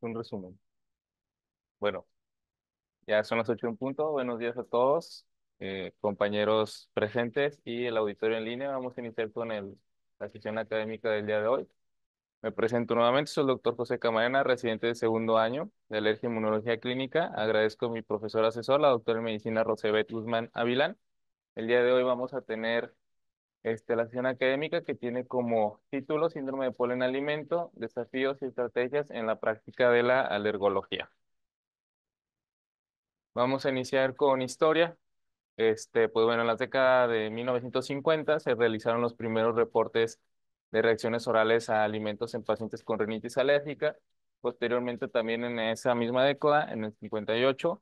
un resumen. Bueno, ya son las ocho en punto. Buenos días a todos, eh, compañeros presentes y el auditorio en línea. Vamos a iniciar con el, la sesión académica del día de hoy. Me presento nuevamente, soy el doctor José Camarena, residente de segundo año de alergia e inmunología clínica. Agradezco a mi profesor asesor, la doctora en medicina Rosebeth Guzmán Avilán. El día de hoy vamos a tener este, la sesión académica que tiene como título Síndrome de polen alimento, desafíos y estrategias en la práctica de la alergología. Vamos a iniciar con historia. Este, pues bueno, en la década de 1950 se realizaron los primeros reportes de reacciones orales a alimentos en pacientes con rinitis alérgica. Posteriormente, también en esa misma década, en el 58,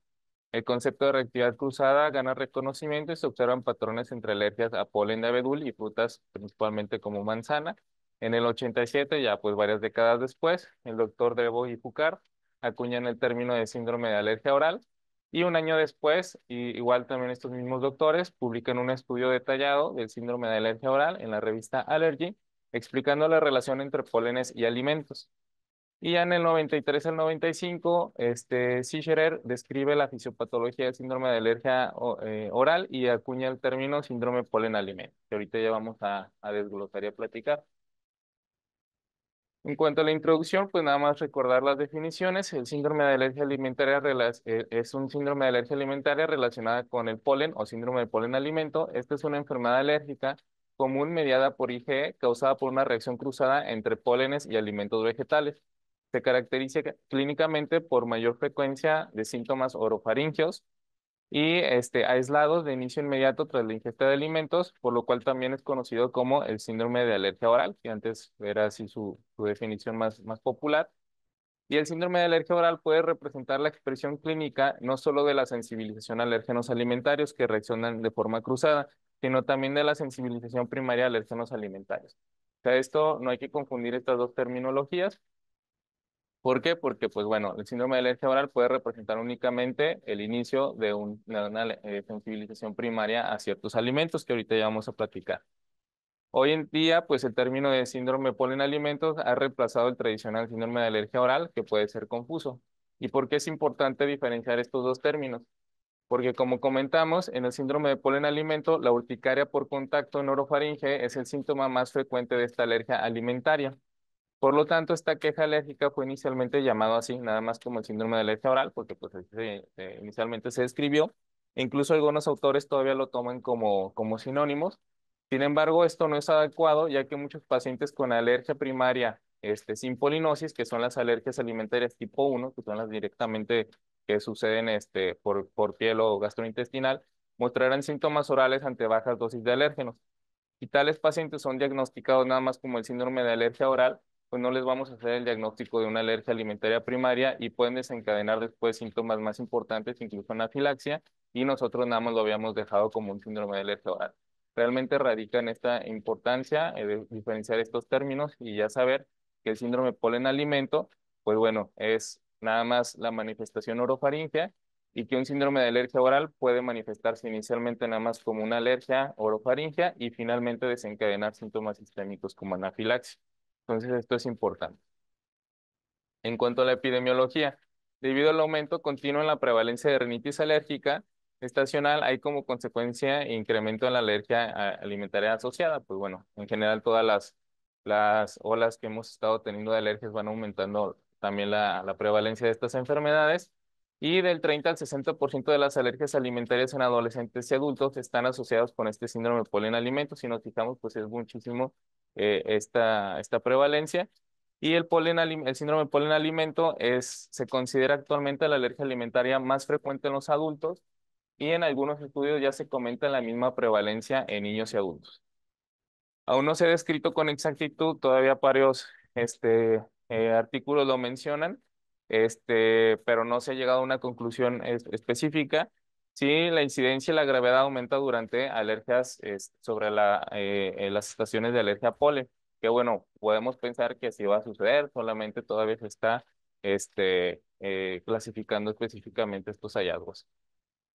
el concepto de reactividad cruzada gana reconocimiento y se observan patrones entre alergias a polen de abedul y frutas principalmente como manzana. En el 87, ya pues varias décadas después, el doctor Debo y Pucar acuñan el término de síndrome de alergia oral y un año después, y igual también estos mismos doctores publican un estudio detallado del síndrome de alergia oral en la revista Allergy, explicando la relación entre polenes y alimentos. Y ya en el 93 al 95, este, Sicherer describe la fisiopatología del síndrome de alergia eh, oral y acuña el término síndrome polen alimento, que ahorita ya vamos a, desglotar desglosar y a platicar. En cuanto a la introducción, pues nada más recordar las definiciones. El síndrome de alergia alimentaria eh, es un síndrome de alergia alimentaria relacionada con el polen o síndrome de polen alimento. Esta es una enfermedad alérgica común mediada por IgE causada por una reacción cruzada entre pólenes y alimentos vegetales. Se caracteriza clínicamente por mayor frecuencia de síntomas orofaringeos y este, aislados de inicio inmediato tras la ingesta de alimentos, por lo cual también es conocido como el síndrome de alergia oral, que antes era así su, definición más, más popular. Y el síndrome de alergia oral puede representar la expresión clínica no solo de la sensibilización a alérgenos alimentarios que reaccionan de forma cruzada, sino también de la sensibilización primaria a alérgenos alimentarios. O sea, esto no hay que confundir estas dos terminologías. ¿Por qué? Porque, pues bueno, el síndrome de alergia oral puede representar únicamente el inicio de una, eh, sensibilización primaria a ciertos alimentos que ahorita ya vamos a platicar. Hoy en día, pues el término de síndrome polen alimentos ha reemplazado el tradicional síndrome de alergia oral, que puede ser confuso. ¿Y por qué es importante diferenciar estos dos términos? Porque como comentamos, en el síndrome de polen alimento, la urticaria por contacto en orofaringe es el síntoma más frecuente de esta alergia alimentaria. Por lo tanto, esta queja alérgica fue inicialmente llamado así, nada más como el síndrome de alergia oral, porque pues, eh, inicialmente se describió. E incluso algunos autores todavía lo toman como, como sinónimos. Sin embargo, esto no es adecuado, ya que muchos pacientes con alergia primaria este, sin polinosis, que son las alergias alimentarias tipo 1, que son las directamente que suceden este, por, por piel o gastrointestinal, mostrarán síntomas orales ante bajas dosis de alérgenos. Y tales pacientes son diagnosticados nada más como el síndrome de alergia oral, pues no les vamos a hacer el diagnóstico de una alergia alimentaria primaria y pueden desencadenar después síntomas más importantes, incluso anafilaxia, y nosotros nada más lo habíamos dejado como un síndrome de alergia oral. Realmente radica en esta importancia eh, de diferenciar estos términos y ya saber que el síndrome polen alimento, pues bueno, es nada más la manifestación orofaringea y que un síndrome de alergia oral puede manifestarse inicialmente nada más como una alergia orofaringea y finalmente desencadenar síntomas sistémicos como anafilaxia. Entonces esto es importante. En cuanto a la epidemiología, debido al aumento continuo en la prevalencia de rinitis alérgica estacional, hay como consecuencia incremento en la alergia ah, alimentaria asociada. Pues bueno, en general todas las, las olas que hemos estado teniendo de alergias van aumentando también la, la prevalencia de estas enfermedades y del 30 al 60% de las alergias alimentarias en adolescentes y adultos están asociados con este síndrome de polen alimentos. Si nos fijamos, pues es muchísimo eh, esta, esta prevalencia. Y el, polen, el síndrome polen alimento es, se considera actualmente la alergia alimentaria más frecuente en los adultos y en algunos estudios ya se comenta la misma prevalencia en niños y adultos. Aún no se ha descrito con exactitud, todavía varios este, eh, artículos lo mencionan, este, pero no se ha llegado a una conclusión específica. Sí, la incidencia y la gravedad aumenta durante alergias este, sobre la, eh, las estaciones de alergia a polen. Que bueno, podemos pensar que así va a suceder, solamente todavía se está este, eh, clasificando específicamente estos hallazgos.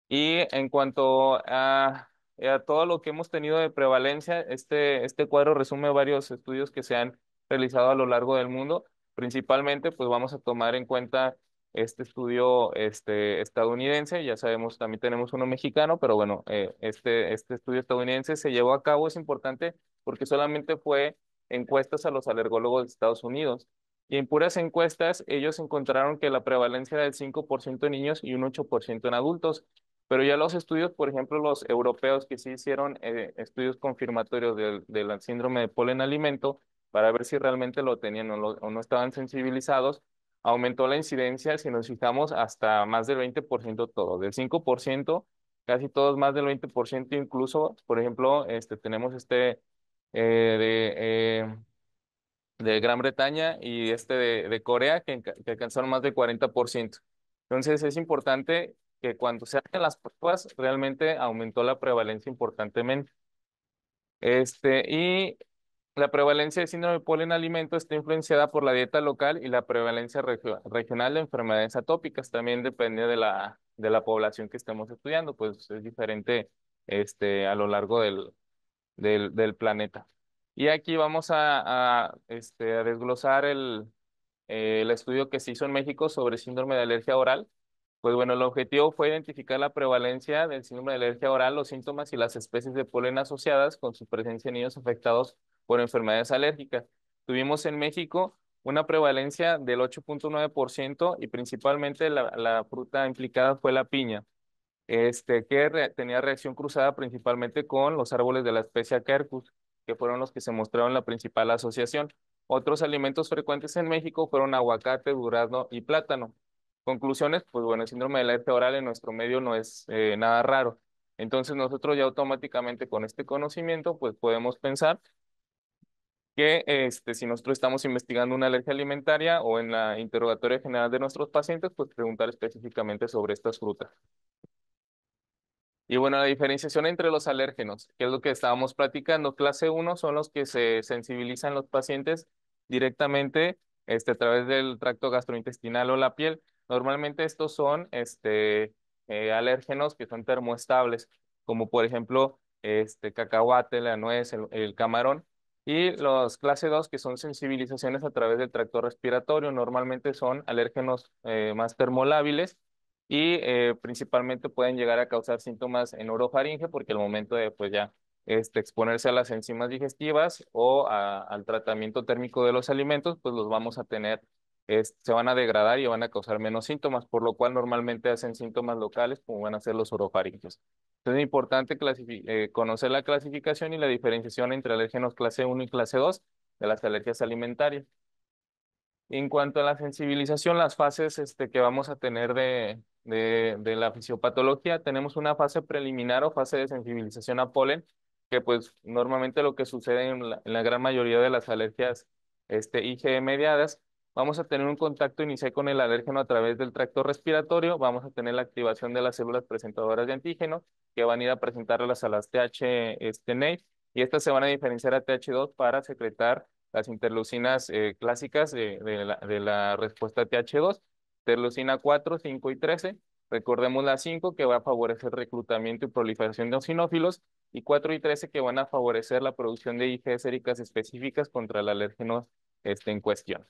Y en cuanto a, a, todo lo que hemos tenido de prevalencia, este, este cuadro resume varios estudios que se han realizado a lo largo del mundo. Principalmente, pues vamos a tomar en cuenta este estudio este, estadounidense, ya sabemos, también tenemos uno mexicano, pero bueno, eh, este, este estudio estadounidense se llevó a cabo, es importante porque solamente fue encuestas a los alergólogos de Estados Unidos. Y en puras encuestas, ellos encontraron que la prevalencia era del 5% en niños y un 8% en adultos. Pero ya los estudios, por ejemplo, los europeos que sí hicieron eh, estudios confirmatorios del, síndrome de polen alimento para ver si realmente lo tenían o, o no estaban sensibilizados, aumentó la incidencia, si nos fijamos, hasta más del 20% todo. del 5%, casi todos más del 20%, incluso, por ejemplo, este, tenemos este eh, de, eh, de, Gran Bretaña y este de, de Corea, que, alcanzaron más del 40%. Entonces, es importante que cuando se hacen las pruebas, realmente aumentó la prevalencia importantemente. Este, y la prevalencia de síndrome de polen alimento está influenciada por la dieta local y la prevalencia regional de enfermedades atópicas. También depende de la, de la población que estemos estudiando, pues es diferente este, a lo largo del, del, planeta. Y aquí vamos a, este, a desglosar el, eh, el estudio que se hizo en México sobre síndrome de alergia oral. Pues bueno, el objetivo fue identificar la prevalencia del síndrome de alergia oral, los síntomas y las especies de polen asociadas con su presencia en niños afectados por enfermedades alérgicas. Tuvimos en México una prevalencia del 8.9% y principalmente la, fruta implicada fue la piña, este, que tenía reacción cruzada principalmente con los árboles de la especie Quercus, que fueron los que se mostraron la principal asociación. Otros alimentos frecuentes en México fueron aguacate, durazno y plátano. Conclusiones, pues bueno, el síndrome de la herpes oral en nuestro medio no es eh, nada raro. Entonces nosotros ya automáticamente con este conocimiento, pues podemos pensar que este, si nosotros estamos investigando una alergia alimentaria o en la interrogatoria general de nuestros pacientes, pues preguntar específicamente sobre estas frutas. Y bueno, la diferenciación entre los alérgenos, que es lo que estábamos platicando. Clase 1 son los que se sensibilizan los pacientes directamente este, a través del tracto gastrointestinal o la piel. Normalmente estos son este, eh, alérgenos que son termoestables, como por ejemplo este, cacahuate, la nuez, el camarón, y los clase 2, que son sensibilizaciones a través del tracto respiratorio, normalmente son alérgenos eh, más termolábiles y eh, principalmente pueden llegar a causar síntomas en orofaringe porque el momento de pues ya este, exponerse a las enzimas digestivas o al tratamiento térmico de los alimentos, pues los vamos a tener se van a degradar y van a causar menos síntomas, por lo cual normalmente hacen síntomas locales como van a ser los orofaringios. es importante eh, conocer la clasificación y la diferenciación entre alérgenos clase 1 y clase 2 de las alergias alimentarias. En cuanto a la sensibilización, las fases este, que vamos a tener de, la fisiopatología, tenemos una fase preliminar o fase de sensibilización a polen, que pues normalmente lo que sucede en la, gran mayoría de las alergias este, IgE mediadas, vamos a tener un contacto inicial con el alérgeno a través del tracto respiratorio, vamos a tener la activación de las células presentadoras de antígeno que van a ir a presentarlas a las TH este, e, y estas se van a diferenciar a TH2 para secretar las interleucinas eh, clásicas de, la, respuesta TH2, interleucina 4, 5 y 13. Recordemos la 5 que va a favorecer reclutamiento y proliferación de osinófilos y 4 y 13 que van a favorecer la producción de IgE séricas específicas contra el alérgeno este, en cuestión.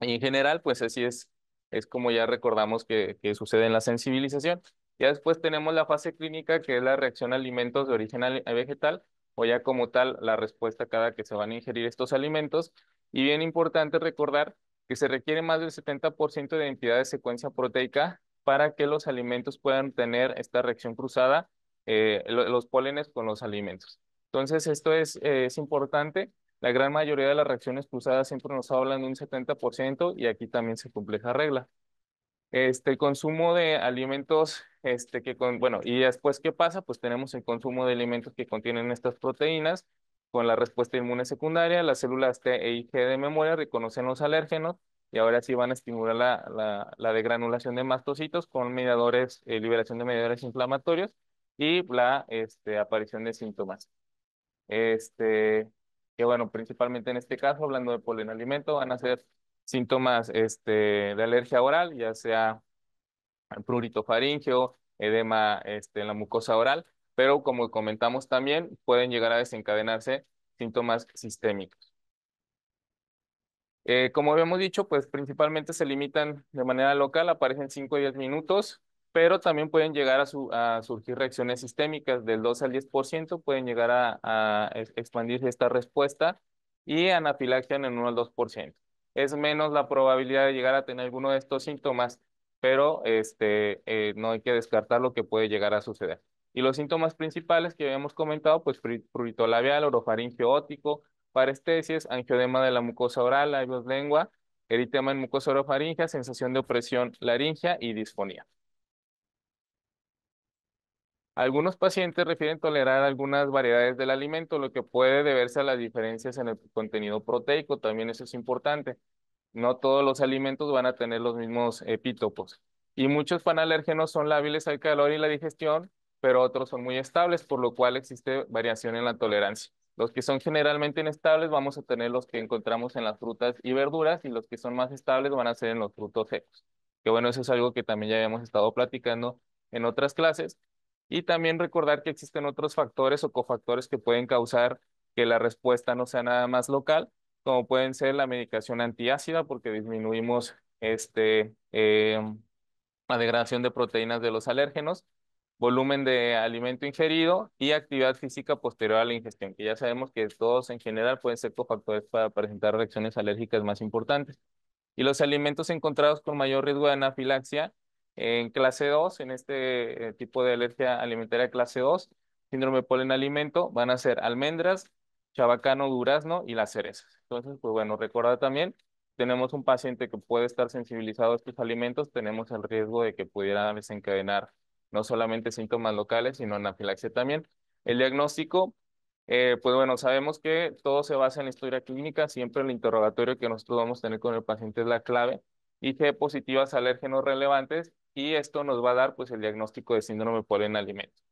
Y en general, pues así es, es como ya recordamos que, sucede en la sensibilización. Ya después tenemos la fase clínica, que es la reacción a alimentos de origen eh, vegetal, o ya como tal la respuesta cada que se van a ingerir estos alimentos. Y bien importante recordar que se requiere más del 70% de identidad de secuencia proteica para que los alimentos puedan tener esta reacción cruzada, eh, los pólenes con los alimentos. Entonces, esto es, eh, es importante la gran mayoría de las reacciones cruzadas siempre nos hablan de un 70% y aquí también se cumple esa regla. Este, el consumo de alimentos, este, que con, bueno, y después, ¿qué pasa? Pues tenemos el consumo de alimentos que contienen estas proteínas con la respuesta inmune secundaria, las células T e IG de memoria reconocen los alérgenos y ahora sí van a estimular la, la, la degranulación de mastocitos con mediadores, eh, liberación de mediadores inflamatorios y la este, aparición de síntomas. Este, que bueno, principalmente en este caso, hablando de polen alimento, van a ser síntomas este, de alergia oral, ya sea prurito faringeo, edema este, en la mucosa oral, pero como comentamos también, pueden llegar a desencadenarse síntomas sistémicos. Eh, como habíamos dicho, pues principalmente se limitan de manera local, aparecen 5 a 10 minutos pero también pueden llegar a, surgir reacciones sistémicas del 2 al 10%, pueden llegar a, expandirse esta respuesta y anafilaxia en 1 al 2%. Es menos la probabilidad de llegar a tener alguno de estos síntomas, pero este, eh, no hay que descartar lo que puede llegar a suceder. Y los síntomas principales que habíamos comentado, pues prurito labial, orofaringio ótico, parestesis, angiodema de la mucosa oral, labios lengua, eritema en mucosa orofaringea, sensación de opresión laringea y disfonía. Algunos pacientes refieren tolerar algunas variedades del alimento, lo que puede deberse a las diferencias en el contenido proteico, también eso es importante. No todos los alimentos van a tener los mismos epítopos. Eh, y muchos panalérgenos son lábiles al calor y la digestión, pero otros son muy estables, por lo cual existe variación en la tolerancia. Los que son generalmente inestables vamos a tener los que encontramos en las frutas y verduras y los que son más estables van a ser en los frutos secos. Que bueno, eso es algo que también ya habíamos estado platicando en otras clases y también recordar que existen otros factores o cofactores que pueden causar que la respuesta no sea nada más local, como pueden ser la medicación antiácida, porque disminuimos este, em, la degradación de proteínas de los alérgenos, volumen de alimento ingerido y actividad física posterior a la ingestión, que ya sabemos que todos en general pueden ser cofactores para presentar reacciones alérgicas más importantes. Y los alimentos encontrados con mayor riesgo de anafilaxia en clase 2, en este eh, tipo de alergia alimentaria clase 2, síndrome de polen alimento, van a ser almendras, chabacano, durazno y las cerezas. Entonces, pues bueno, recordar también, tenemos un paciente que puede estar sensibilizado a estos alimentos, tenemos el riesgo de que pudiera desencadenar no solamente síntomas locales, sino anafilaxia también. El diagnóstico, eh, pues bueno, sabemos que todo se basa en la historia clínica, siempre el interrogatorio que nosotros vamos a tener con el paciente es la clave. que positivas alérgenos relevantes y esto nos va a dar pues el diagnóstico de síndrome por en alimento.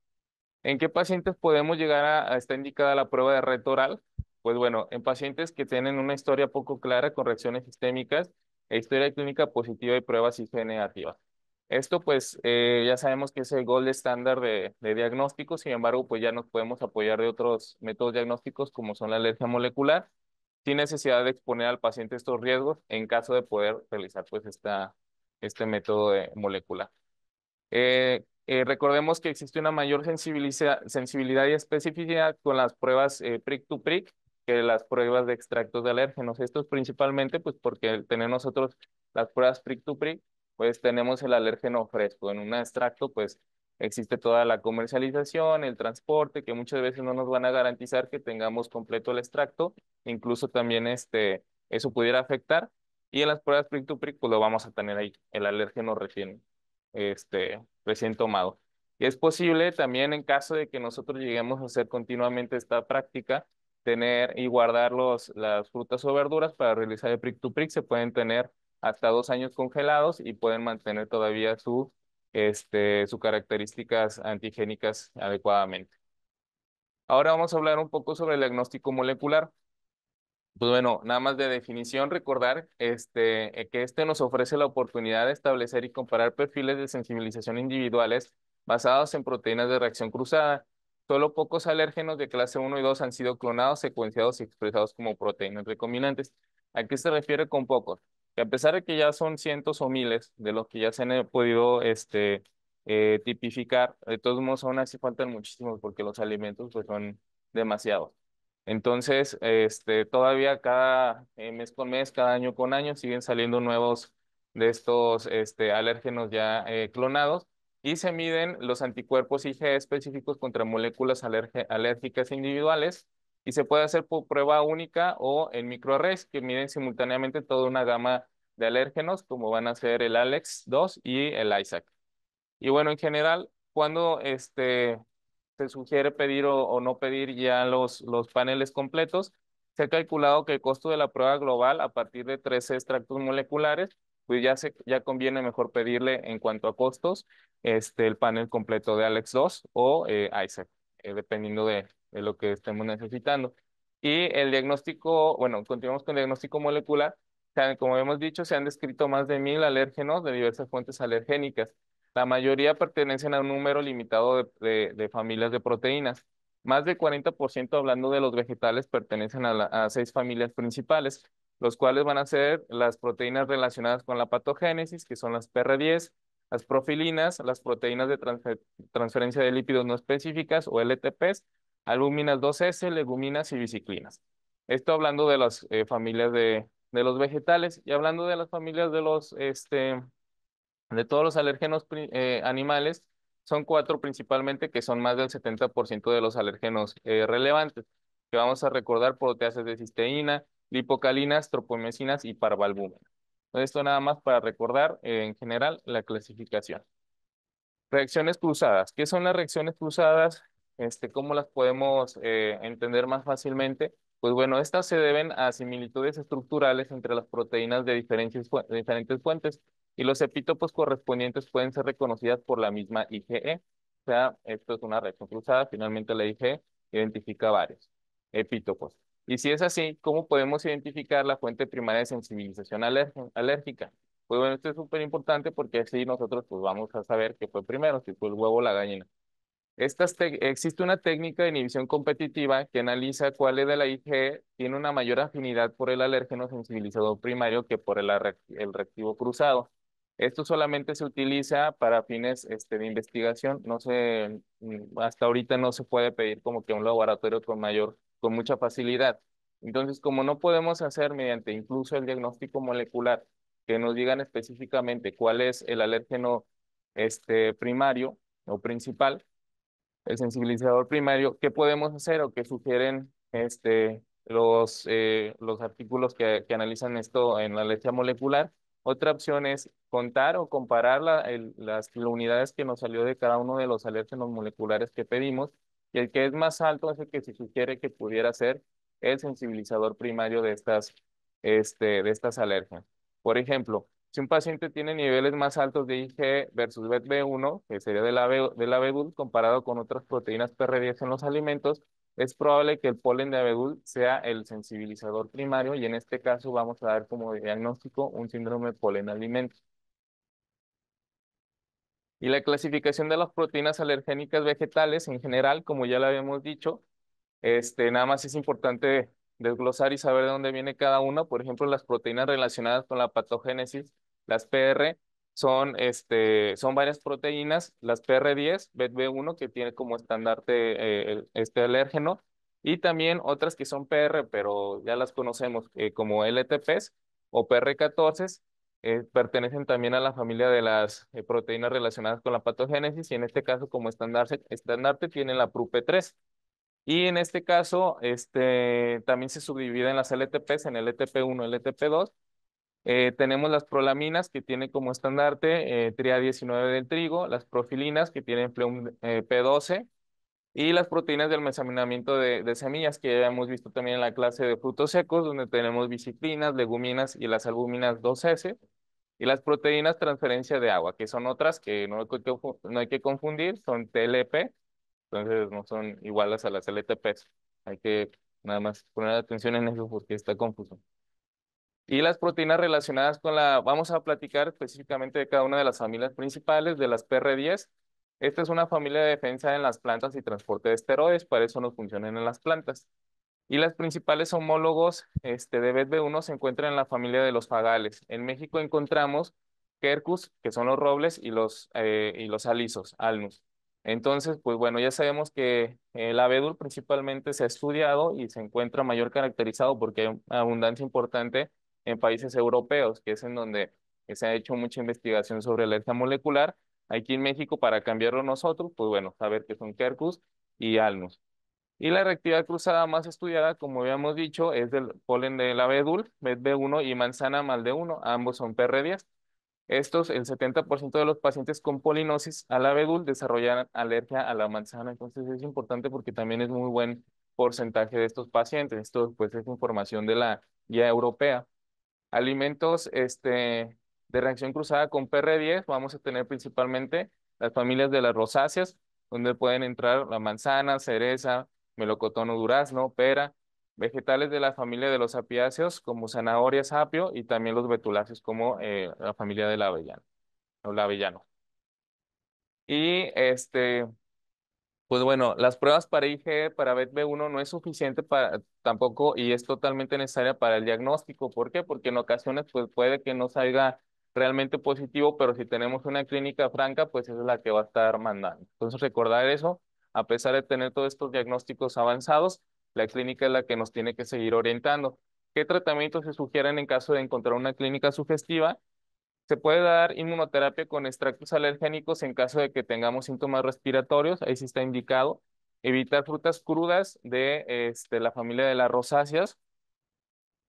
¿En qué pacientes podemos llegar a, esta estar indicada la prueba de retoral Pues bueno, en pacientes que tienen una historia poco clara con reacciones sistémicas e historia clínica positiva y pruebas IG negativas. Esto pues eh, ya sabemos que es el gold estándar de, de diagnóstico, sin embargo pues ya nos podemos apoyar de otros métodos diagnósticos como son la alergia molecular, sin necesidad de exponer al paciente estos riesgos en caso de poder realizar pues esta, este método de molécula. Eh, eh, recordemos que existe una mayor sensibilidad y especificidad con las pruebas eh, prick-to-prick que las pruebas de extractos de alérgenos. Esto es principalmente pues, porque al tener nosotros las pruebas prick to pues tenemos el alérgeno fresco. En un extracto, pues existe toda la comercialización, el transporte, que muchas veces no nos van a garantizar que tengamos completo el extracto, incluso también este, eso pudiera afectar y en las pruebas prick to prick, pues lo vamos a tener ahí, el alérgeno recién, este, recién tomado. Y es posible también en caso de que nosotros lleguemos a hacer continuamente esta práctica, tener y guardar las frutas o verduras para realizar el prick to prick. Se pueden tener hasta dos años congelados y pueden mantener todavía su, este, sus características antigénicas adecuadamente. Ahora vamos a hablar un poco sobre el diagnóstico molecular. Pues bueno, nada más de definición, recordar este, eh, que este nos ofrece la oportunidad de establecer y comparar perfiles de sensibilización individuales basados en proteínas de reacción cruzada. Solo pocos alérgenos de clase 1 y 2 han sido clonados, secuenciados y expresados como proteínas recombinantes. ¿A qué se refiere con pocos? Que a pesar de que ya son cientos o miles de los que ya se han eh, podido este, eh, tipificar, de todos modos aún así faltan muchísimos porque los alimentos pues, son demasiados. Entonces, este, todavía cada eh, mes con mes, cada año con año, siguen saliendo nuevos de estos este, alérgenos ya eh, clonados y se miden los anticuerpos IgE específicos contra moléculas alérgicas individuales y se puede hacer por prueba única o en microarrays que miden simultáneamente toda una gama de alérgenos como van a ser el ALEX2 y el Isaac. Y bueno, en general, cuando este, se sugiere pedir o, no pedir ya los, los paneles completos. Se ha calculado que el costo de la prueba global a partir de 13 extractos moleculares, pues ya, se, ya conviene mejor pedirle en cuanto a costos este, el panel completo de Alex 2 o eh, Isaac eh, dependiendo de, de lo que estemos necesitando. Y el diagnóstico, bueno, continuamos con el diagnóstico molecular. Como hemos dicho, se han descrito más de mil alérgenos de diversas fuentes alergénicas. La mayoría pertenecen a un número limitado de, familias de proteínas. Más del 40% hablando de los vegetales pertenecen a, seis familias principales, los cuales van a ser las proteínas relacionadas con la patogénesis, que son las PR10, las profilinas, las proteínas de transferencia de lípidos no específicas o LTPs, albuminas 2S, leguminas y biciclinas. Esto hablando de las eh, familias de, los vegetales y hablando de las familias de los, este, de todos los alérgenos eh, animales, son cuatro principalmente que son más del 70% de los alérgenos eh, relevantes, que vamos a recordar proteases de cisteína, lipocalinas, tropomecinas y parvalbúmenas. Esto nada más para recordar eh, en general la clasificación. Reacciones cruzadas. ¿Qué son las reacciones cruzadas? Este, ¿Cómo las podemos entender más fácilmente? Pues bueno, estas se deben a similitudes estructurales entre las proteínas de diferentes, de diferentes fuentes y los epítopos correspondientes pueden ser reconocidas por la misma IgE. O sea, esto es una reacción cruzada, finalmente la IgE identifica varios epítopos. Y si es así, ¿cómo podemos identificar la fuente primaria de sensibilización alérgica? Pues bueno, esto es súper importante porque así nosotros pues vamos a saber qué fue primero, si fue el huevo o la gallina. Estas existe una técnica de inhibición competitiva que analiza cuál es de la IgE tiene una mayor afinidad por el alérgeno sensibilizador primario que por el, el reactivo cruzado. Esto solamente se utiliza para fines este, de investigación. No se, mm, hasta ahorita no se puede pedir como que un laboratorio con mayor, con mucha facilidad. Entonces, como no podemos hacer mediante incluso el diagnóstico molecular que nos digan específicamente cuál es el alérgeno este, primario o principal, el sensibilizador primario, ¿qué podemos hacer o qué sugieren este, los, eh, los artículos que, que analizan esto en la alergia molecular? Otra opción es contar o comparar las unidades que nos salió de cada uno de los alérgenos moleculares que pedimos, y el que es más alto es el que se sugiere que pudiera ser el sensibilizador primario de estas, este, de estas alergias. Por ejemplo, si un paciente tiene niveles más altos de IG versus BET1, que sería de la, abedul, comparado con otras proteínas PR10 en los alimentos, es probable que el polen de abedul sea el sensibilizador primario y en este caso vamos a dar como diagnóstico un síndrome polen alimento. Y la clasificación de las proteínas alergénicas vegetales en general, como ya lo habíamos dicho, este, nada más es importante desglosar y saber de dónde viene cada una. Por ejemplo, las proteínas relacionadas con la patogénesis, las PR, son, este, son varias proteínas, las PR10, bb 1 que tiene como estandarte eh, este alérgeno, y también otras que son PR, pero ya las conocemos eh, como LTPs o PR14, eh, pertenecen también a la familia de las eh, proteínas relacionadas con la patogénesis y en este caso como estandarte, estandarte tienen la PRUP3. Y en este caso este, también se subdividen las LTPs en LTP1 y LTP2. tenemos las prolaminas que tienen como estandarte eh, tria 19 del trigo, las profilinas que tienen P12 y las proteínas del mesaminamiento de, de, semillas que ya hemos visto también en la clase de frutos secos donde tenemos biciclinas, leguminas y las albuminas 2S. Y las proteínas transferencia de agua, que son otras que no hay que, confundir, son TLP, entonces no son iguales a las LTPs. Hay que nada más poner atención en eso porque está confuso. Y las proteínas relacionadas con la, vamos a platicar específicamente de cada una de las familias principales, de las PR10. Esta es una familia de defensa en las plantas y transporte de esteroides, para eso no funcionan en las plantas y las principales homólogos este, de bb 1 se encuentran en la familia de los fagales. En México encontramos quercus, que son los robles, y los, eh, y los alisos, alnus. Entonces, pues bueno, ya sabemos que el abedul principalmente se ha estudiado y se encuentra mayor caracterizado porque hay abundancia importante en países europeos, que es en donde se ha hecho mucha investigación sobre la molecular. Aquí en México, para cambiarlo nosotros, pues bueno, saber que son quercus y alnus. Y la reactividad cruzada más estudiada, como habíamos dicho, es del polen de la abedul, BD1 y manzana mal de 1 ambos son PR10. Estos, el 70% de los pacientes con polinosis a la abedul desarrollan alergia a la manzana, entonces es importante porque también es muy buen porcentaje de estos pacientes. Esto pues es información de la guía europea. Alimentos este, de reacción cruzada con PR10 vamos a tener principalmente las familias de las rosáceas, donde pueden entrar la manzana, cereza, melocotón o durazno, pera, vegetales de la familia de los apiáceos como zanahorias, apio y también los betuláceos como eh, la familia del avellano la avellano. Y este, pues bueno, las pruebas para IgE, para BetB1 no es suficiente para tampoco y es totalmente necesaria para el diagnóstico. ¿Por qué? Porque en ocasiones pues puede que no salga realmente positivo, pero si tenemos una clínica franca, pues es la que va a estar mandando. Entonces recordar eso a pesar de tener todos estos diagnósticos avanzados, la clínica es la que nos tiene que seguir orientando. ¿Qué tratamientos se sugieren en caso de encontrar una clínica sugestiva? Se puede dar inmunoterapia con extractos alergénicos en caso de que tengamos síntomas respiratorios, ahí sí está indicado. Evitar frutas crudas de este, la familia de las rosáceas.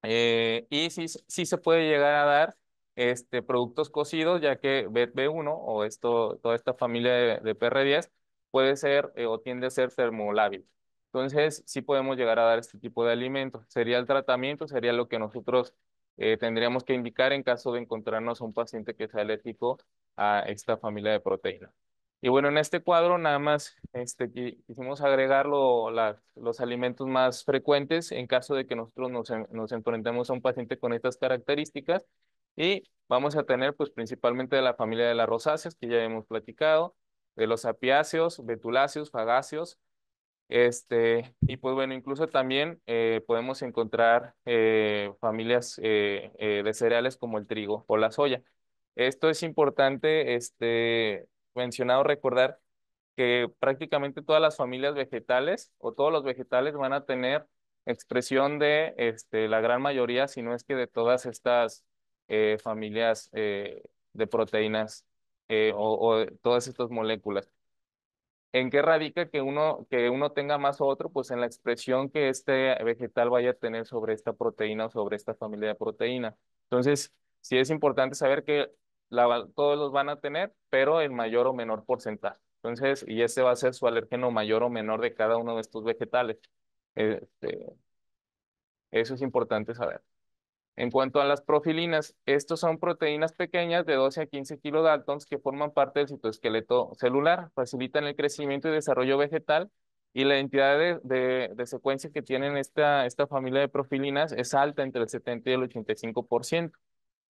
Eh, y sí, sí se puede llegar a dar este, productos cocidos, ya que B1 o esto, toda esta familia de, de PR10 puede ser eh, o tiende a ser termolábil. Entonces, sí podemos llegar a dar este tipo de alimentos. Sería el tratamiento, sería lo que nosotros eh, tendríamos que indicar en caso de encontrarnos a un paciente que sea alérgico a esta familia de proteínas. Y bueno, en este cuadro nada más este, quisimos agregar los alimentos más frecuentes en caso de que nosotros nos, nos enfrentemos a un paciente con estas características. Y vamos a tener pues principalmente de la familia de las rosáceas, que ya hemos platicado, de los apiáceos, betuláceos, fagáceos. Este, y pues bueno, incluso también eh, podemos encontrar eh, familias eh, de cereales como el trigo o la soya. Esto es importante este, mencionado recordar que prácticamente todas las familias vegetales o todos los vegetales van a tener expresión de este, la gran mayoría, si no es que de todas estas familias de proteínas eh, o, todas estas moléculas. ¿En qué radica que uno, que uno tenga más o otro? Pues en la expresión que este vegetal vaya a tener sobre esta proteína o sobre esta familia de proteína. Entonces, sí es importante saber que todos los van a tener, pero el mayor o menor porcentaje. Entonces, y ese va a ser su alergeno mayor o menor de cada uno de estos vegetales. Este, eso es importante saber. En cuanto a las profilinas, estos son proteínas pequeñas de 12 a 15 kilodaltons que forman parte del citoesqueleto celular, facilitan el crecimiento y desarrollo vegetal y la identidad de, secuencia que tienen esta, familia de profilinas es alta, entre el 70 y el 85%.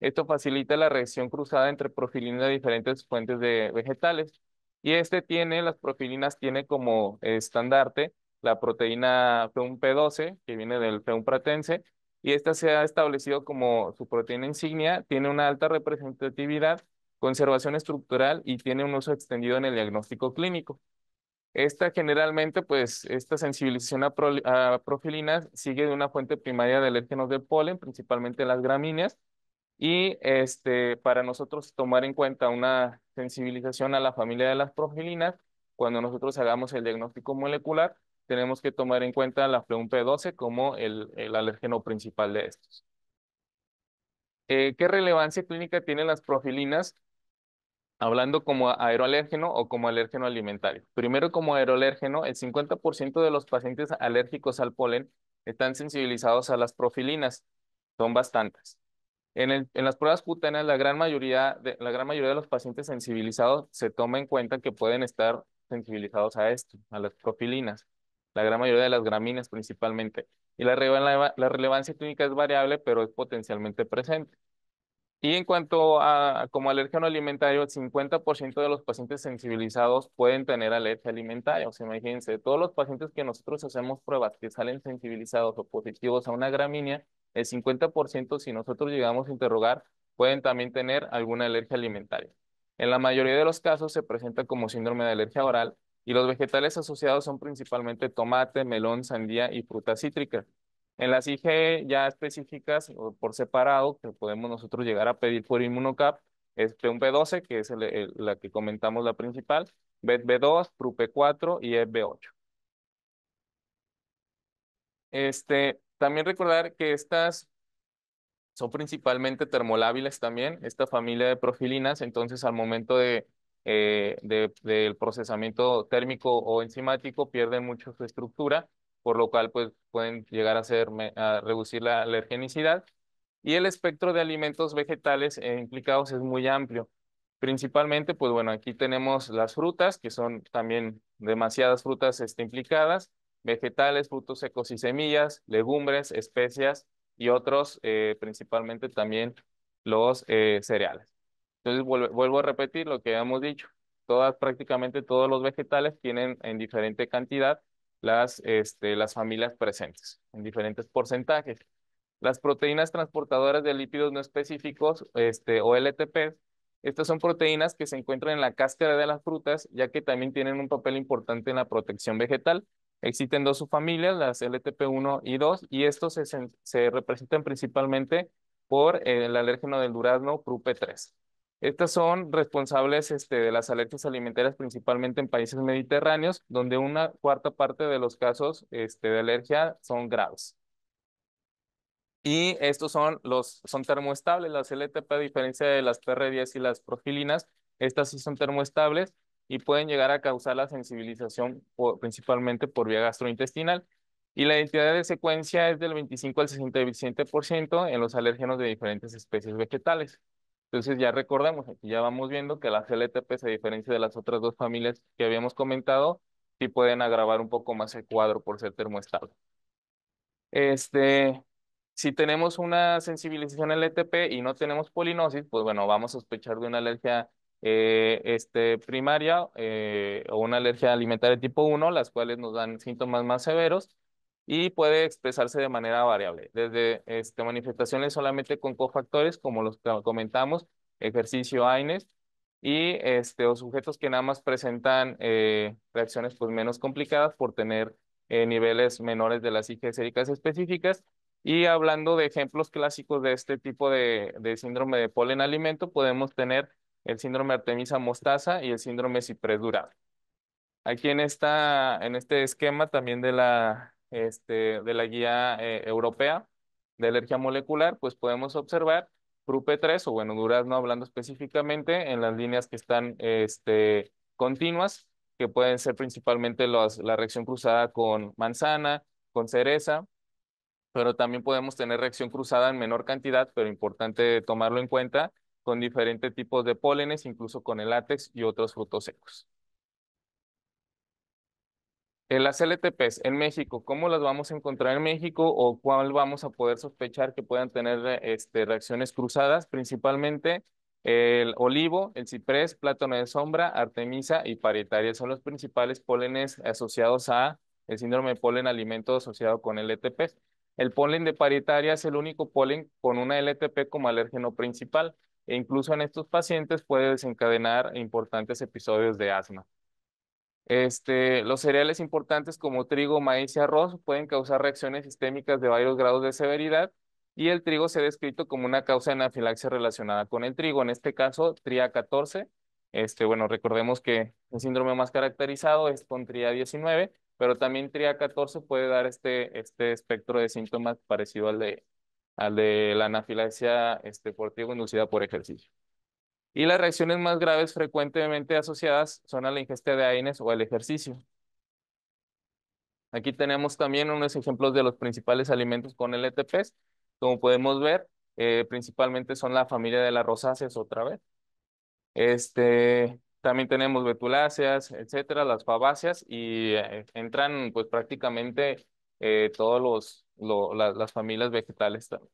Esto facilita la reacción cruzada entre profilinas de diferentes fuentes de vegetales. Y este tiene, las profilinas tiene como estandarte la proteína p p 12 que viene del p pratense, y esta se ha establecido como su proteína insignia, tiene una alta representatividad, conservación estructural y tiene un uso extendido en el diagnóstico clínico. Esta generalmente, pues, esta sensibilización a, profilinas sigue de una fuente primaria de alérgenos de polen, principalmente las gramíneas, y este, para nosotros tomar en cuenta una sensibilización a la familia de las profilinas, cuando nosotros hagamos el diagnóstico molecular, tenemos que tomar en cuenta la 1 p 12 como el, alérgeno principal de estos. Eh, ¿Qué relevancia clínica tienen las profilinas? Hablando como aeroalérgeno o como alérgeno alimentario. Primero, como aeroalérgeno, el 50% de los pacientes alérgicos al polen están sensibilizados a las profilinas. Son bastantes. En, las pruebas cutáneas, la gran, mayoría de, la gran mayoría de los pacientes sensibilizados se toma en cuenta que pueden estar sensibilizados a esto, a las profilinas la gran mayoría de las gramíneas principalmente. Y la, relevancia, clínica es variable, pero es potencialmente presente. Y en cuanto a como no alimentario, el 50% de los pacientes sensibilizados pueden tener alergia alimentaria. O sea, imagínense, todos los pacientes que nosotros hacemos pruebas que salen sensibilizados o positivos a una gramínea, el 50% si nosotros llegamos a interrogar pueden también tener alguna alergia alimentaria. En la mayoría de los casos se presenta como síndrome de alergia oral y los vegetales asociados son principalmente tomate, melón, sandía y fruta cítrica. En las IgE ya específicas o por separado, que podemos nosotros llegar a pedir por Inmunocap, este, un B12, que es la que comentamos la principal, B2, PRUP4 y b 8 Este, también recordar que estas son principalmente termolábiles también, esta familia de profilinas, entonces al momento de eh, del procesamiento térmico o enzimático pierden mucho su estructura, por lo cual pues, pueden llegar a, ser, a reducir la alergenicidad. Y el espectro de alimentos vegetales e implicados es muy amplio. Principalmente, pues bueno, aquí tenemos las frutas, que son también demasiadas frutas este, implicadas, vegetales, frutos secos y semillas, legumbres, especias y otros, eh, principalmente también los eh, cereales. Entonces vuelvo, a repetir lo que hemos dicho. Todas, prácticamente todos los vegetales tienen en diferente cantidad las, este, las familias presentes, en diferentes porcentajes. Las proteínas transportadoras de lípidos no específicos, este, o LTP, estas son proteínas que se encuentran en la cáscara de las frutas, ya que también tienen un papel importante en la protección vegetal. Existen dos subfamilias, las LTP1 y 2, y estos se, se representan principalmente por el alérgeno del durazno, PRUP3. Estas son responsables este, de las alergias alimentarias principalmente en países mediterráneos, donde una cuarta parte de los casos este, de alergia son graves. Y estos son los son termoestables, las LTP a diferencia de las PR10 y las profilinas, estas sí son termoestables y pueden llegar a causar la sensibilización principalmente por vía gastrointestinal. Y la identidad de secuencia es del 25 al 67% en los alérgenos de diferentes especies vegetales. Entonces ya recordemos, aquí ya vamos viendo que las LTPs, a diferencia de las otras dos familias que habíamos comentado, sí pueden agravar un poco más el cuadro por ser termoestable. Este, si tenemos una sensibilización LTP e y no tenemos polinosis, pues bueno, vamos a sospechar de una alergia eh, este, primaria eh, o una alergia alimentaria tipo 1, las cuales nos dan síntomas más severos y puede expresarse de manera variable, desde este, manifestaciones solamente con cofactores, como los que comentamos, ejercicio AINES, y este, o sujetos que nada más presentan eh, reacciones pues, menos complicadas por tener eh, niveles menores de las IgE específicas. Y hablando de ejemplos clásicos de este tipo de, síndrome de polen alimento, podemos tener el síndrome Artemisa mostaza y el síndrome ciprés Aquí en, esta, en este esquema también de la, este, de la guía eh, europea de alergia molecular, pues podemos observar PRUP3 e o bueno, no hablando específicamente en las líneas que están este, continuas, que pueden ser principalmente la reacción cruzada con manzana, con cereza, pero también podemos tener reacción cruzada en menor cantidad, pero importante tomarlo en cuenta, con diferentes tipos de pólenes, incluso con el látex y otros frutos secos las LTPs en México, ¿cómo las vamos a encontrar en México o cuál vamos a poder sospechar que puedan tener eh, este, reacciones cruzadas? Principalmente el olivo, el ciprés, plátano de sombra, artemisa y parietaria son los principales pólenes asociados a el síndrome de polen alimento asociado con LTPs. El polen de parietaria es el único polen con una LTP como alérgeno principal e incluso en estos pacientes puede desencadenar importantes episodios de asma. Este, los cereales importantes como trigo, maíz y arroz pueden causar reacciones sistémicas de varios grados de severidad y el trigo se ha descrito como una causa de anafilaxia relacionada con el trigo, en este caso tria 14. Este, bueno, recordemos que el síndrome más caracterizado es con tria 19, pero también tria 14 puede dar este, este espectro de síntomas parecido al de, al de la anafilaxia este, por trigo inducida por ejercicio. Y las reacciones más graves frecuentemente asociadas son a la ingesta de AINES o al ejercicio. Aquí tenemos también unos ejemplos de los principales alimentos con LTPs. Como podemos ver, eh, principalmente son la familia de las rosáceas otra vez. Este, también tenemos betuláceas, etcétera, las fabáceas y eh, entran pues prácticamente eh, todas los, las familias vegetales también.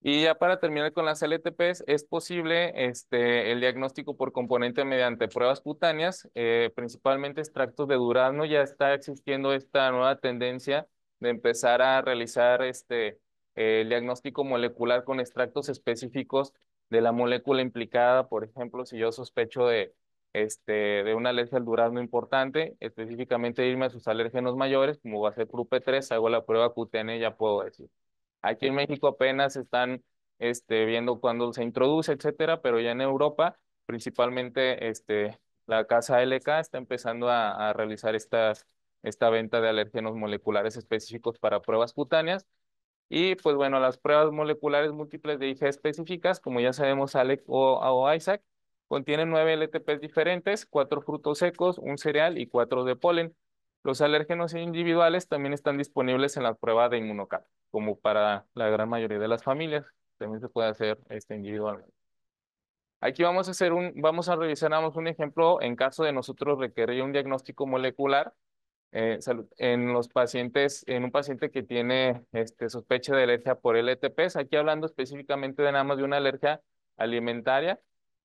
Y ya para terminar con las LTPs, es posible este, el diagnóstico por componente mediante pruebas cutáneas, eh, principalmente extractos de durazno. Ya está existiendo esta nueva tendencia de empezar a realizar este, eh, el diagnóstico molecular con extractos específicos de la molécula implicada. Por ejemplo, si yo sospecho de, este, de una alergia al durazno importante, específicamente irme a sus alérgenos mayores, como va a ser grupo 3 hago la prueba cutánea y ya puedo decir. Aquí en México apenas están este, viendo cuándo se introduce, etcétera, pero ya en Europa, principalmente este, la casa LK está empezando a, realizar estas, esta venta de alérgenos moleculares específicos para pruebas cutáneas. Y pues bueno, las pruebas moleculares múltiples de IG específicas, como ya sabemos, Alec o, Isaac, contienen nueve LTPs diferentes, cuatro frutos secos, un cereal y cuatro de polen. Los alérgenos individuales también están disponibles en la prueba de inmunocal como para la gran mayoría de las familias, también se puede hacer este, individualmente. Aquí vamos a hacer un, vamos a revisar un ejemplo en caso de nosotros requerir un diagnóstico molecular eh, en los pacientes, en un paciente que tiene este, sospecha de alergia por LTPs, aquí hablando específicamente de nada más de una alergia alimentaria,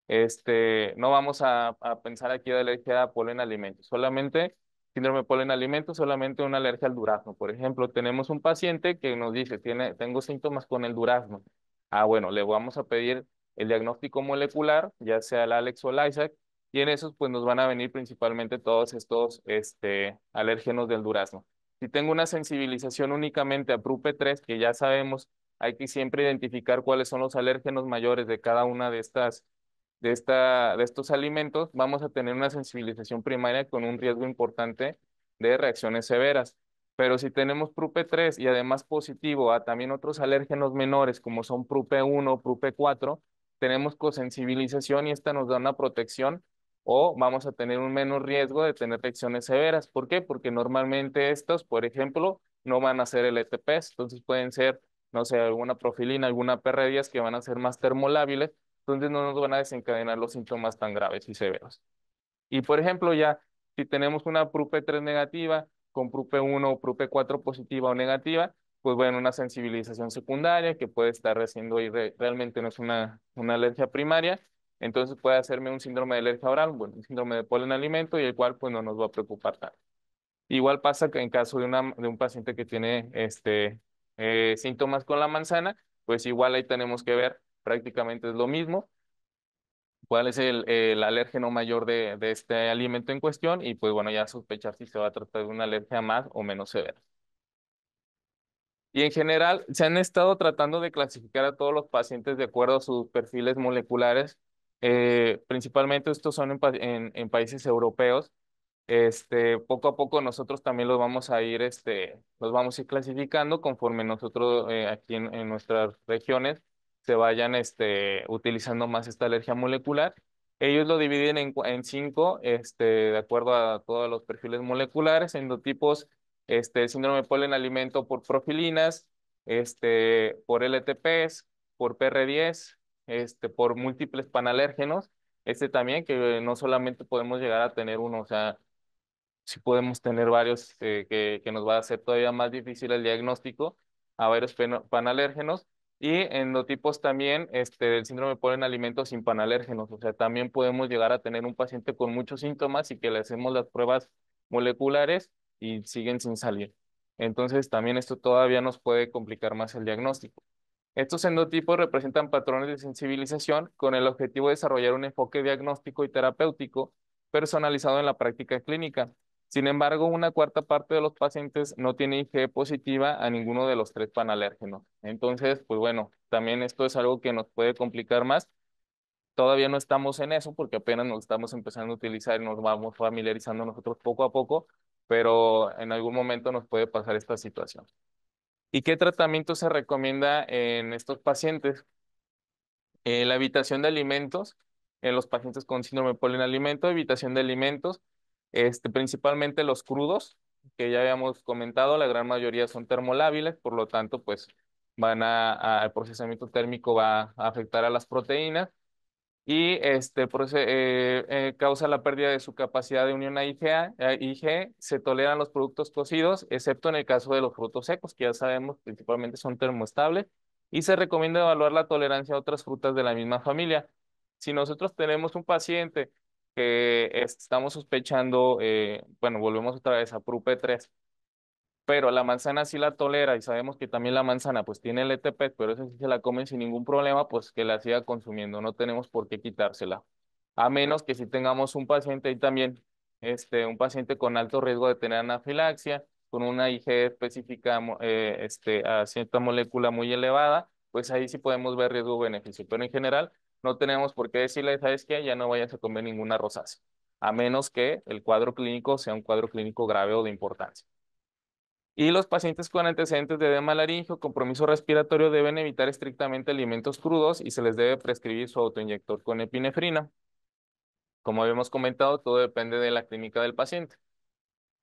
este, no vamos a, pensar aquí de alergia a polen alimentos, solamente síndrome de polen alimento, solamente una alergia al durazno. Por ejemplo, tenemos un paciente que nos dice, tiene, tengo síntomas con el durazno. Ah, bueno, le vamos a pedir el diagnóstico molecular, ya sea el Alex o el Isaac, y en esos pues nos van a venir principalmente todos estos este, alérgenos del durazno. Si tengo una sensibilización únicamente a prupe 3 que ya sabemos, hay que siempre identificar cuáles son los alérgenos mayores de cada una de estas de, esta, de estos alimentos, vamos a tener una sensibilización primaria con un riesgo importante de reacciones severas. Pero si tenemos PRUP3 y además positivo a también otros alérgenos menores como son PRUP1, PRUP4, tenemos cosensibilización y esta nos da una protección o vamos a tener un menor riesgo de tener reacciones severas. ¿Por qué? Porque normalmente estos, por ejemplo, no van a ser LTPs, entonces pueden ser, no sé, alguna profilina, alguna pr que van a ser más termolábiles, entonces no nos van a desencadenar los síntomas tan graves y severos. Y por ejemplo, ya si tenemos una PRUPE 3 negativa con PRUPE 1 o PRUPE 4 positiva o negativa, pues bueno, una sensibilización secundaria que puede estar haciendo y realmente no es una, una alergia primaria, entonces puede hacerme un síndrome de alergia oral, bueno, un síndrome de polen alimento y el cual pues no nos va a preocupar tanto. Igual pasa que en caso de, una, de un paciente que tiene este, eh, síntomas con la manzana, pues igual ahí tenemos que ver prácticamente es lo mismo. ¿Cuál es el, alérgeno mayor de, este alimento en cuestión? Y pues bueno, ya sospechar si se va a tratar de una alergia más o menos severa. Y en general, se han estado tratando de clasificar a todos los pacientes de acuerdo a sus perfiles moleculares. Eh, principalmente estos son en, países europeos. Este, poco a poco nosotros también los vamos a ir, este, los vamos a ir clasificando conforme nosotros eh, aquí en, nuestras regiones se vayan este, utilizando más esta alergia molecular. Ellos lo dividen en, cinco, este, de acuerdo a todos los perfiles moleculares, endotipos, este, síndrome polen alimento por profilinas, este, por LTPs, por PR10, este, por múltiples panalérgenos, este también, que no solamente podemos llegar a tener uno, o sea, si podemos tener varios eh, que, que nos va a hacer todavía más difícil el diagnóstico a varios panalérgenos y endotipos también este, del síndrome en alimentos sin panalérgenos, O sea, también podemos llegar a tener un paciente con muchos síntomas y que le hacemos las pruebas moleculares y siguen sin salir. Entonces, también esto todavía nos puede complicar más el diagnóstico. Estos endotipos representan patrones de sensibilización con el objetivo de desarrollar un enfoque diagnóstico y terapéutico personalizado en la práctica clínica. Sin embargo, una cuarta parte de los pacientes no tiene IgE positiva a ninguno de los tres panalérgenos. Entonces, pues bueno, también esto es algo que nos puede complicar más. Todavía no estamos en eso porque apenas nos estamos empezando a utilizar y nos vamos familiarizando nosotros poco a poco, pero en algún momento nos puede pasar esta situación. ¿Y qué tratamiento se recomienda en estos pacientes? Eh, la evitación de alimentos en eh, los pacientes con síndrome polinalimento, evitación de alimentos, este, principalmente los crudos, que ya habíamos comentado, la gran mayoría son termolábiles, por lo tanto, pues van a, el procesamiento térmico va a afectar a las proteínas y este eh, eh, causa la pérdida de su capacidad de unión a IgA, IG, se toleran los productos cocidos, excepto en el caso de los frutos secos, que ya sabemos principalmente son termoestables, y se recomienda evaluar la tolerancia a otras frutas de la misma familia. Si nosotros tenemos un paciente que estamos sospechando, eh, bueno, volvemos otra vez a PRUP3, pero la manzana sí la tolera y sabemos que también la manzana pues tiene el ETP, pero eso sí se la comen sin ningún problema, pues que la siga consumiendo, no tenemos por qué quitársela. A menos que si tengamos un paciente y también este, un paciente con alto riesgo de tener anafilaxia, con una IgE específica eh, este, a cierta molécula muy elevada, pues ahí sí podemos ver riesgo-beneficio, pero en general no tenemos por qué decirle, ¿sabes qué? Ya no vayan a comer ninguna rosácea, a menos que el cuadro clínico sea un cuadro clínico grave o de importancia. Y los pacientes con antecedentes de edema o compromiso respiratorio, deben evitar estrictamente alimentos crudos y se les debe prescribir su autoinyector con epinefrina. Como habíamos comentado, todo depende de la clínica del paciente.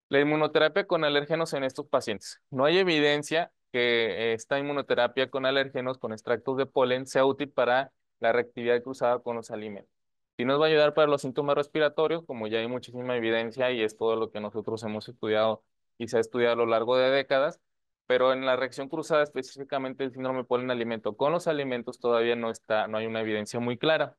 La inmunoterapia con alérgenos en estos pacientes. No hay evidencia que esta inmunoterapia con alérgenos, con extractos de polen, sea útil para la reactividad cruzada con los alimentos. Si nos va a ayudar para los síntomas respiratorios, como ya hay muchísima evidencia y es todo lo que nosotros hemos estudiado y se ha estudiado a lo largo de décadas, pero en la reacción cruzada específicamente el síndrome polen-alimento con los alimentos todavía no, está, no hay una evidencia muy clara.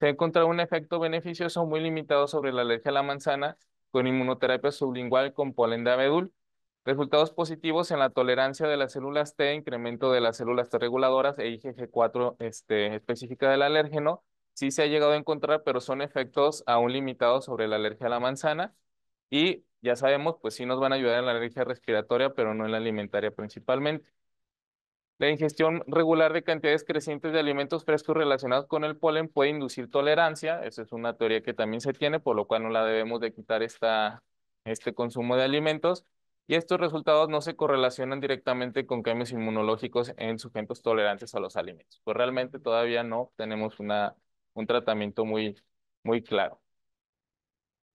Se ha encontrado un efecto beneficioso muy limitado sobre la alergia a la manzana con inmunoterapia sublingual con polen de abedul, Resultados positivos en la tolerancia de las células T, incremento de las células T reguladoras e IgG4 este, específica del alérgeno. Sí se ha llegado a encontrar, pero son efectos aún limitados sobre la alergia a la manzana. Y ya sabemos, pues sí nos van a ayudar en la alergia respiratoria, pero no en la alimentaria principalmente. La ingestión regular de cantidades crecientes de alimentos frescos relacionados con el polen puede inducir tolerancia. Esa es una teoría que también se tiene, por lo cual no la debemos de quitar esta, este consumo de alimentos y estos resultados no se correlacionan directamente con cambios inmunológicos en sujetos tolerantes a los alimentos. Pues realmente todavía no tenemos una, un tratamiento muy, muy claro.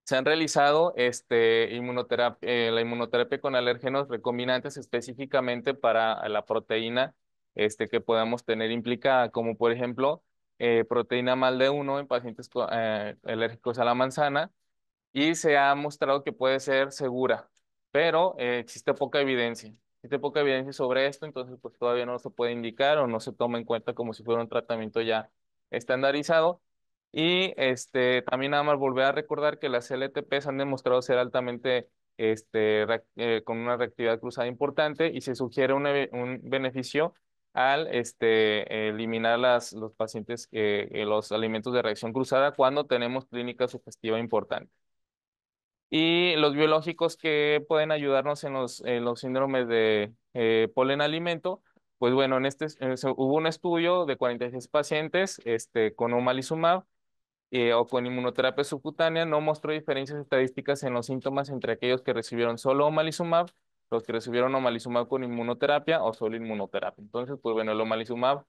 Se han realizado este, eh, la inmunoterapia con alérgenos recombinantes específicamente para la proteína este, que podamos tener implicada, como por ejemplo eh, proteína mal de uno en pacientes eh, alérgicos a la manzana y se ha mostrado que puede ser segura pero eh, existe poca evidencia. Existe poca evidencia sobre esto, entonces pues todavía no se puede indicar o no se toma en cuenta como si fuera un tratamiento ya estandarizado. Y este, también nada más volver a recordar que las LTPs han demostrado ser altamente este, eh, con una reactividad cruzada importante y se sugiere un, un beneficio al este, eliminar las, los pacientes, eh, los alimentos de reacción cruzada cuando tenemos clínica sugestiva importante y los biológicos que pueden ayudarnos en los, síndromes de eh, polen alimento. Pues bueno, en este, hubo un estudio de 46 pacientes este, con omalizumab eh, o con inmunoterapia subcutánea, no mostró diferencias estadísticas en los síntomas entre aquellos que recibieron solo omalizumab, los que recibieron omalizumab con inmunoterapia o solo inmunoterapia. Entonces, pues bueno, el omalizumab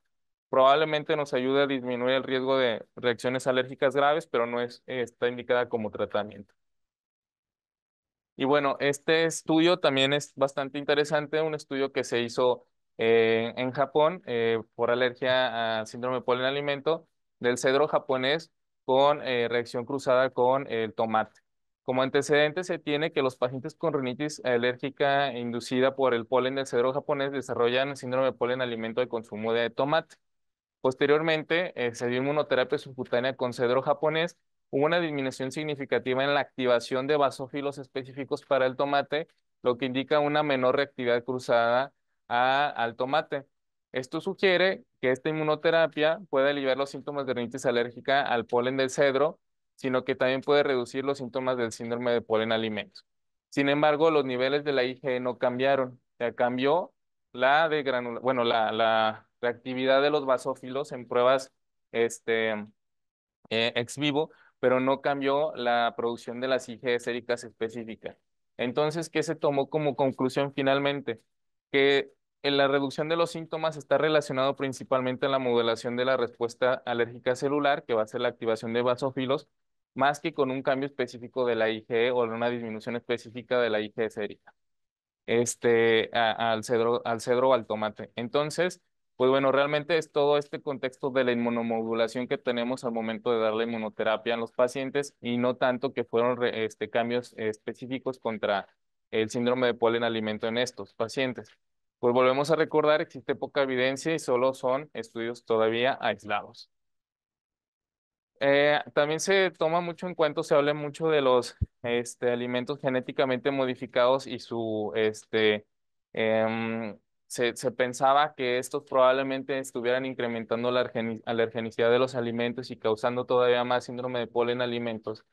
probablemente nos ayude a disminuir el riesgo de reacciones alérgicas graves, pero no es, está indicada como tratamiento. Y bueno, este estudio también es bastante interesante, un estudio que se hizo eh, en Japón eh, por alergia a síndrome de polen alimento del cedro japonés con eh, reacción cruzada con el tomate. Como antecedente se tiene que los pacientes con rinitis alérgica inducida por el polen del cedro japonés desarrollan síndrome de polen alimento de consumo de tomate. Posteriormente se dio inmunoterapia subcutánea con cedro japonés hubo una disminución significativa en la activación de basófilos específicos para el tomate, lo que indica una menor reactividad cruzada a, al tomate. Esto sugiere que esta inmunoterapia puede aliviar los síntomas de rinitis alérgica al polen del cedro, sino que también puede reducir los síntomas del síndrome de polen alimento. Sin embargo, los niveles de la IgE no cambiaron. Ya cambió la, de bueno, la, reactividad de los basófilos en pruebas este, eh, ex vivo, pero no cambió la producción de las IGE séricas específicas. Entonces, ¿qué se tomó como conclusión finalmente? Que eh, la reducción de los síntomas está relacionado principalmente a la modulación de la respuesta alérgica celular, que va a ser la activación de basófilos, más que con un cambio específico de la IgE o una disminución específica de la IgE sérica, este, al, cedro, al cedro o al tomate. Entonces, pues bueno, realmente es todo este contexto de la inmunomodulación que tenemos al momento de darle inmunoterapia a los pacientes y no tanto que fueron este, cambios específicos contra el síndrome de polen alimento en estos pacientes. Pues volvemos a recordar, existe poca evidencia y solo son estudios todavía aislados. Eh, también se toma mucho en cuenta, se habla mucho de los este, alimentos genéticamente modificados y su este, em, se, pensaba que estos probablemente estuvieran incrementando la alergenicidad de los alimentos y causando todavía más síndrome de polen alimentos.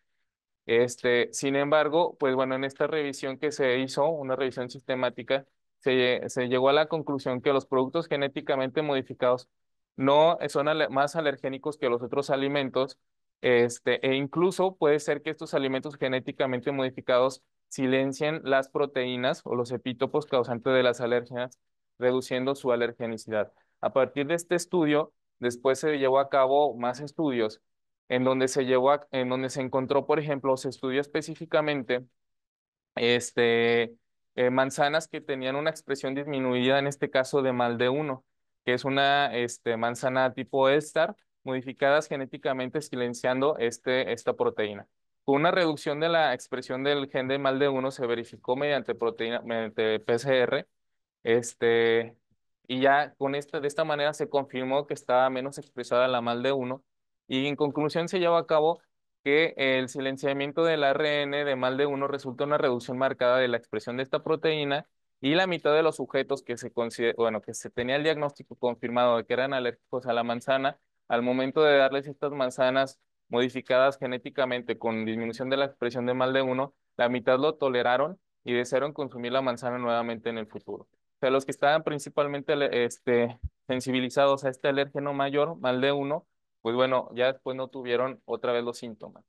Este, sin embargo, pues bueno, en esta revisión que se hizo, una revisión sistemática, se, llegó a la conclusión que los productos genéticamente modificados no eh, son más alergénicos que los otros alimentos, este, e incluso puede ser que estos alimentos genéticamente modificados silencien las proteínas o los epítopos causantes de las alergias reduciendo su alergenicidad. A partir de este estudio, después se llevó a cabo más estudios en donde se llevó en donde se encontró, por ejemplo, se estudió específicamente este, eh, manzanas que tenían una expresión disminuida, en este caso de Mal de 1 que es una este, manzana tipo ESTAR modificadas genéticamente silenciando este, esta proteína. Con una reducción de la expresión del gen de Mal de 1 se verificó mediante, proteína, mediante PCR este, y ya con esta, de esta manera se confirmó que estaba menos expresada la mal de 1 y en conclusión se llevó a cabo que el silenciamiento del ARN de mal de 1 resulta una reducción marcada de la expresión de esta proteína y la mitad de los sujetos que se bueno, que se tenía el diagnóstico confirmado de que eran alérgicos a la manzana, al momento de darles estas manzanas modificadas genéticamente con disminución de la expresión de mal de 1, la mitad lo toleraron y desearon consumir la manzana nuevamente en el futuro sea, los que estaban principalmente este, sensibilizados a este alérgeno mayor, mal de uno, pues bueno, ya después no tuvieron otra vez los síntomas.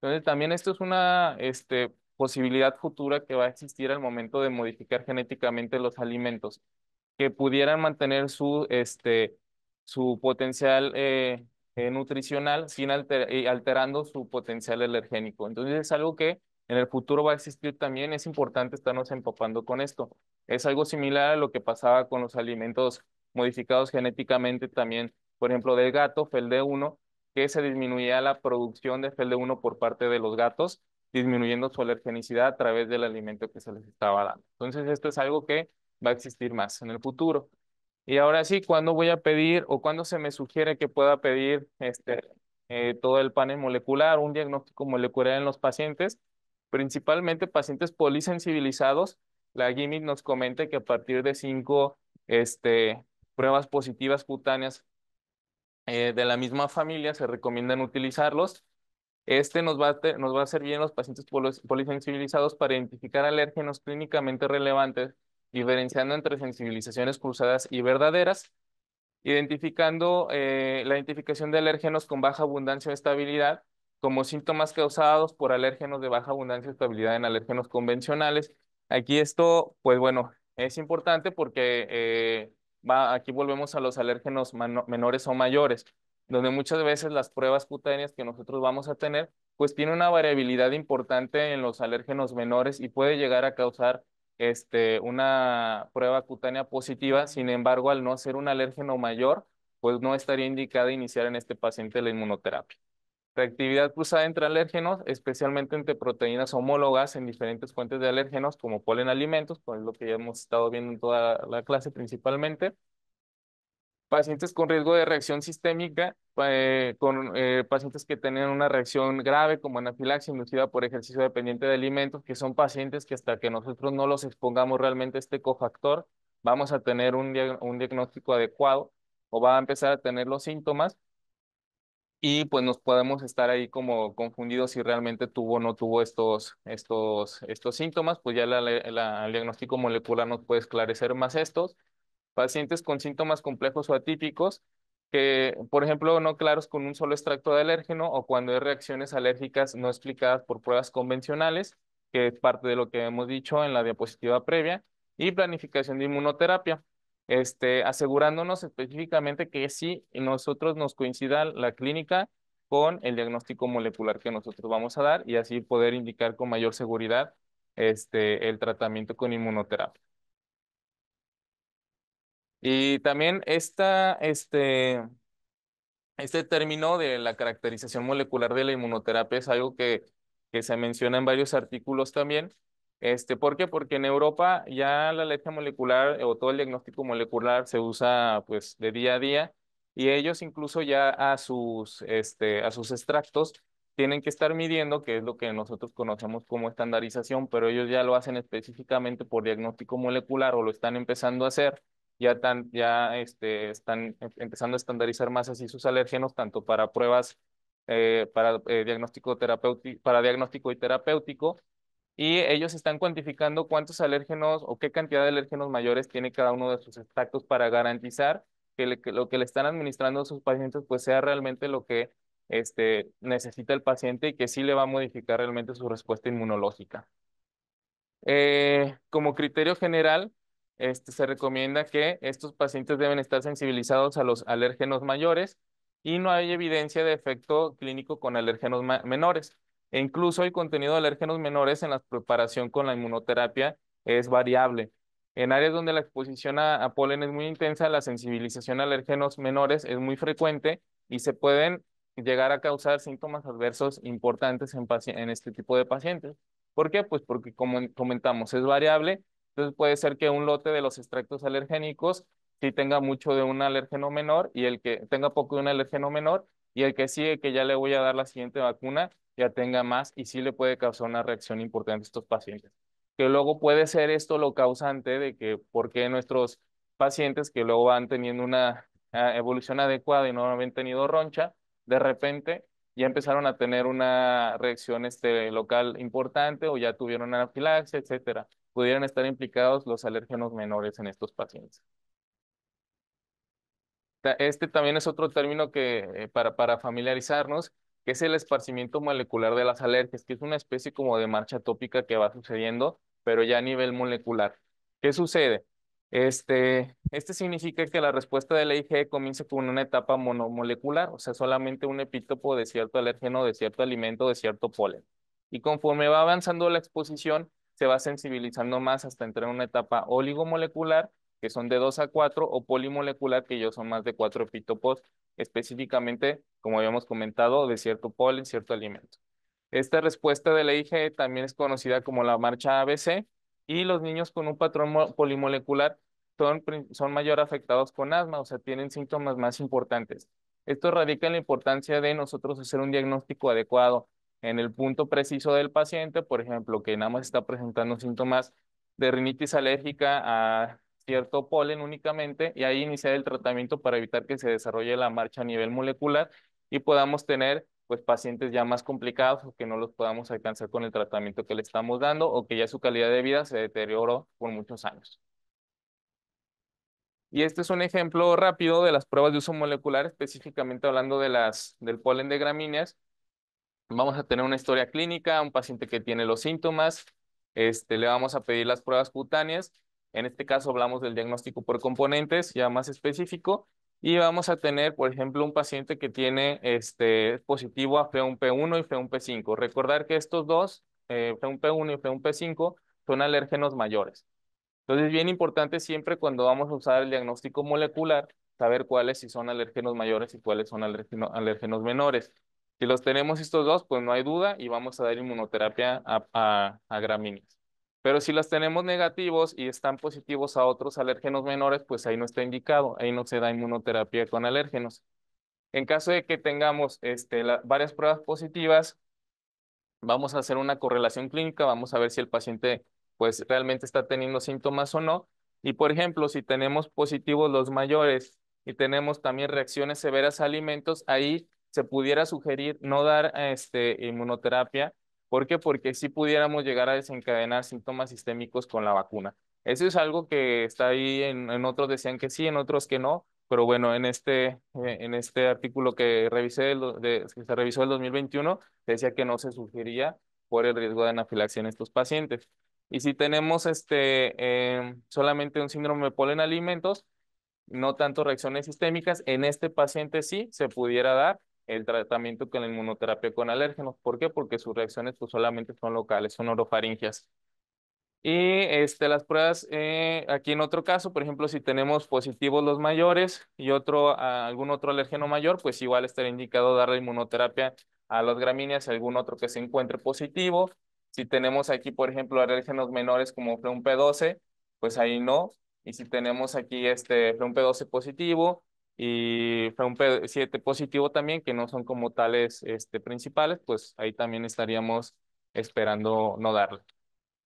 Entonces, también esto es una este, posibilidad futura que va a existir al momento de modificar genéticamente los alimentos, que pudieran mantener su, este, su potencial eh, eh, nutricional sin eh, alterando su potencial alergénico. Entonces, es algo que en el futuro va a existir también, es importante estarnos empapando con esto. Es algo similar a lo que pasaba con los alimentos modificados genéticamente también, por ejemplo, del gato, FELD1, que se disminuía la producción de FELD1 por parte de los gatos, disminuyendo su alergenicidad a través del alimento que se les estaba dando. Entonces, esto es algo que va a existir más en el futuro. Y ahora sí, ¿cuándo voy a pedir o cuándo se me sugiere que pueda pedir este, eh, todo el panel molecular, un diagnóstico molecular en los pacientes? Principalmente pacientes polisensibilizados la gimmick nos comenta que a partir de cinco este, pruebas positivas cutáneas eh, de la misma familia se recomiendan utilizarlos. Este nos va, a nos va a servir en los pacientes polisensibilizados para identificar alérgenos clínicamente relevantes, diferenciando entre sensibilizaciones cruzadas y verdaderas, identificando eh, la identificación de alérgenos con baja abundancia o estabilidad como síntomas causados por alérgenos de baja abundancia o estabilidad en alérgenos convencionales Aquí esto, pues bueno, es importante porque eh, va, aquí volvemos a los alérgenos menores o mayores, donde muchas veces las pruebas cutáneas que nosotros vamos a tener, pues tiene una variabilidad importante en los alérgenos menores y puede llegar a causar este, una prueba cutánea positiva, sin embargo, al no ser un alérgeno mayor, pues no estaría indicada iniciar en este paciente la inmunoterapia. Reactividad cruzada entre alérgenos, especialmente entre proteínas homólogas en diferentes fuentes de alérgenos, como polen alimentos, por pues, lo que ya hemos estado viendo en toda la clase principalmente. Pacientes con riesgo de reacción sistémica, eh, con eh, pacientes que tienen una reacción grave como anafilaxia inducida por ejercicio dependiente de alimentos, que son pacientes que hasta que nosotros no los expongamos realmente a este cofactor, vamos a tener un, un diagnóstico adecuado o va a empezar a tener los síntomas y pues nos podemos estar ahí como confundidos si realmente tuvo o no tuvo estos, estos, estos síntomas, pues ya el diagnóstico molecular nos puede esclarecer más estos. Pacientes con síntomas complejos o atípicos, que por ejemplo no claros con un solo extracto de alérgeno o cuando hay reacciones alérgicas no explicadas por pruebas convencionales, que es parte de lo que hemos dicho en la diapositiva previa, y planificación de inmunoterapia. Este, asegurándonos específicamente que sí nosotros nos coincida la clínica con el diagnóstico molecular que nosotros vamos a dar y así poder indicar con mayor seguridad este, el tratamiento con inmunoterapia. Y también esta, este, este término de la caracterización molecular de la inmunoterapia es algo que, que se menciona en varios artículos también, este, ¿Por qué? Porque en Europa ya la leche molecular o todo el diagnóstico molecular se usa pues de día a día y ellos incluso ya a sus, este, a sus extractos tienen que estar midiendo, que es lo que nosotros conocemos como estandarización, pero ellos ya lo hacen específicamente por diagnóstico molecular o lo están empezando a hacer, ya, ya este, están em, empezando a estandarizar más así sus alérgenos, tanto para pruebas, eh, para, eh, diagnóstico terapéutico, para diagnóstico y terapéutico, y ellos están cuantificando cuántos alérgenos o qué cantidad de alérgenos mayores tiene cada uno de sus extractos para garantizar que, lo que le están administrando a sus pacientes pues sea realmente lo que este, necesita el paciente y que sí le va a modificar realmente su respuesta inmunológica. Eh, como criterio general, este, se recomienda que estos pacientes deben estar sensibilizados a los alérgenos mayores y no hay evidencia de efecto clínico con alérgenos menores. E incluso el contenido de alérgenos menores en la preparación con la inmunoterapia es variable. En áreas donde la exposición a, polen es muy intensa, la sensibilización a alérgenos menores es muy frecuente y se pueden llegar a causar síntomas adversos importantes en, en este tipo de pacientes. ¿Por qué? Pues porque, como comentamos, es variable. Entonces puede ser que un lote de los extractos alergénicos sí tenga mucho de un alérgeno menor y el que tenga poco de un alérgeno menor y el que sigue, que ya le voy a dar la siguiente vacuna, ya tenga más y sí le puede causar una reacción importante a estos pacientes. Que luego puede ser esto lo causante de que porque nuestros pacientes que luego van teniendo una ah, evolución adecuada y no habían tenido roncha, de repente ya empezaron a tener una reacción este, local importante o ya tuvieron anafilaxia, etcétera. Pudieran estar implicados los alérgenos menores en estos pacientes. Este también es otro término que, eh, para, para familiarizarnos, que es el esparcimiento molecular de las alergias, que es una especie como de marcha tópica que va sucediendo, pero ya a nivel molecular. ¿Qué sucede? Este, este significa que la respuesta de la IgE comienza con una etapa monomolecular, o sea, solamente un epítopo de cierto alérgeno, de cierto alimento, de cierto polen. Y conforme va avanzando la exposición, se va sensibilizando más hasta entrar en una etapa oligomolecular, que son de 2 a 4, o polimolecular, que ellos son más de 4 epítopos específicamente, como habíamos comentado, de cierto polen, cierto alimento. Esta respuesta de la IgE también es conocida como la marcha ABC y los niños con un patrón polimolecular son, son mayor afectados con asma, o sea, tienen síntomas más importantes. Esto radica en la importancia de nosotros hacer un diagnóstico adecuado en el punto preciso del paciente, por ejemplo, que nada más está presentando síntomas de rinitis alérgica a cierto polen únicamente y ahí iniciar el tratamiento para evitar que se desarrolle la marcha a nivel molecular y podamos tener pues pacientes ya más complicados o que no los podamos alcanzar con el tratamiento que le estamos dando o que ya su calidad de vida se deterioró por muchos años. Y este es un ejemplo rápido de las pruebas de uso molecular, específicamente hablando de las, del polen de gramíneas. Vamos a tener una historia clínica, un paciente que tiene los síntomas, este, le vamos a pedir las pruebas cutáneas en este caso hablamos del diagnóstico por componentes, ya más específico, y vamos a tener, por ejemplo, un paciente que tiene este, positivo a fe 1 p 1 y fe 1 p 5 Recordar que estos dos, eh, 1 p 1 y F1P5, son alérgenos mayores. Entonces, es bien importante siempre cuando vamos a usar el diagnóstico molecular, saber cuáles si son alérgenos mayores y cuáles son alérgenos menores. Si los tenemos estos dos, pues no hay duda y vamos a dar inmunoterapia a gramíneas. Pero si las tenemos negativos y están positivos a otros alérgenos menores, pues ahí no está indicado, ahí no se da inmunoterapia con alérgenos. En caso de que tengamos este, varias pruebas positivas, vamos a hacer una correlación clínica, vamos a ver si el paciente pues realmente está teniendo síntomas o no. Y por ejemplo, si tenemos positivos los mayores y tenemos también reacciones severas a alimentos, ahí se pudiera sugerir no dar este, inmunoterapia ¿Por qué? Porque si pudiéramos llegar a desencadenar síntomas sistémicos con la vacuna. Eso es algo que está ahí, en, otros decían que sí, en otros que no, pero bueno, en este, eh, en este artículo que, revisé se revisó el 2021, decía que no se sugería por el riesgo de anafilaxia en estos pacientes. Y si tenemos este, em, solamente un síndrome de polen alimentos, no tanto reacciones sistémicas, en este paciente sí se pudiera dar el tratamiento con la inmunoterapia con alérgenos. ¿Por qué? Porque sus reacciones pues, solamente son locales, son orofaringias. Y este, las pruebas, eh, aquí en otro caso, por ejemplo, si tenemos positivos los mayores y otro, ah, algún otro alérgeno mayor, pues igual estaría indicado darle inmunoterapia a los gramíneas, algún otro que se encuentre positivo. Si tenemos aquí, por ejemplo, alérgenos menores como un P12, pues ahí no. Y si tenemos aquí este un P12 positivo, y fue p 7 positivo también, que no son como tales este, principales, pues ahí también estaríamos esperando no darle.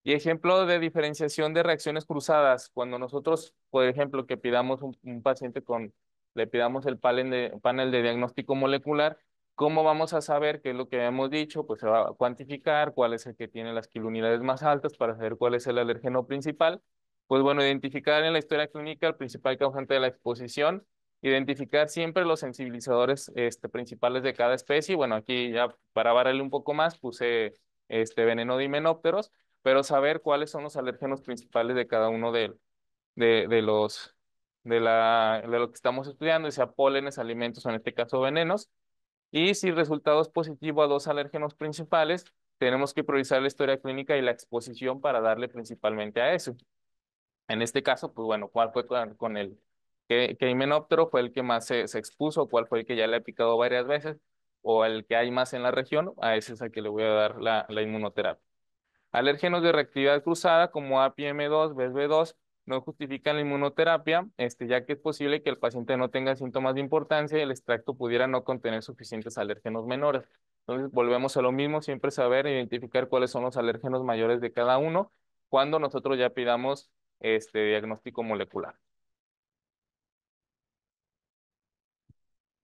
Y ejemplo de diferenciación de reacciones cruzadas, cuando nosotros, por ejemplo, que pidamos un, paciente con, le pidamos el panel de, panel de diagnóstico molecular, ¿Cómo vamos a saber qué es lo que habíamos dicho? Pues se va a cuantificar cuál es el que tiene las kilunidades más altas para saber cuál es el alérgeno principal. Pues bueno, identificar en la historia clínica el principal causante de la exposición identificar siempre los sensibilizadores este, principales de cada especie. Bueno, aquí ya para variarle un poco más puse este veneno de himenópteros, pero saber cuáles son los alérgenos principales de cada uno de, de, de los de, la, de lo que estamos estudiando, sea pólenes, alimentos o en este caso venenos. Y si el resultado es positivo a dos alérgenos principales, tenemos que priorizar la historia clínica y la exposición para darle principalmente a eso. En este caso, pues bueno, ¿cuál fue con el ¿Qué, qué fue el que más se, se, expuso? ¿Cuál fue el que ya le ha picado varias veces? ¿O el que hay más en la región? A ese es al que le voy a dar la, la inmunoterapia. Alérgenos de reactividad cruzada como APM2, BSB2, no justifican la inmunoterapia, este, ya que es posible que el paciente no tenga síntomas de importancia y el extracto pudiera no contener suficientes alérgenos menores. Entonces, volvemos a lo mismo, siempre saber e identificar cuáles son los alérgenos mayores de cada uno cuando nosotros ya pidamos este diagnóstico molecular.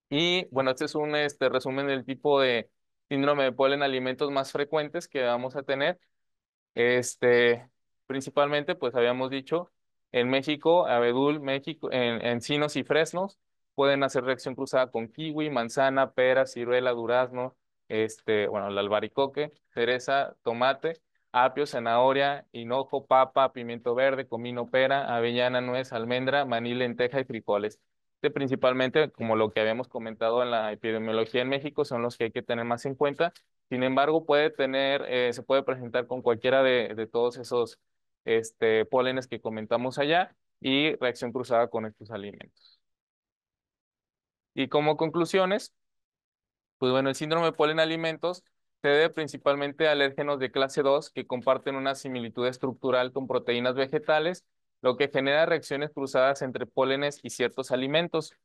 Y bueno, este es un este, resumen del tipo de síndrome de polen alimentos más frecuentes que vamos a tener. Este, principalmente, pues habíamos dicho, en México, abedul, México, en, encinos y fresnos, pueden hacer reacción cruzada con kiwi, manzana, pera, ciruela, durazno, este, bueno, el albaricoque, cereza, tomate, apio, zanahoria, hinojo, papa, pimiento verde, comino, pera, avellana, nuez, almendra, maní, lenteja y frijoles. Este, principalmente, como lo que habíamos comentado en la epidemiología en México, son los que hay que tener más en cuenta. Sin embargo, puede tener, eh, se puede presentar con cualquiera de, todos esos este, pólenes que comentamos allá y reacción cruzada con estos alimentos. Y como conclusiones, pues bueno, el síndrome de polen alimentos se debe principalmente a alérgenos de clase 2 que comparten una similitud estructural con proteínas vegetales lo que genera reacciones cruzadas entre pólenes y ciertos alimentos.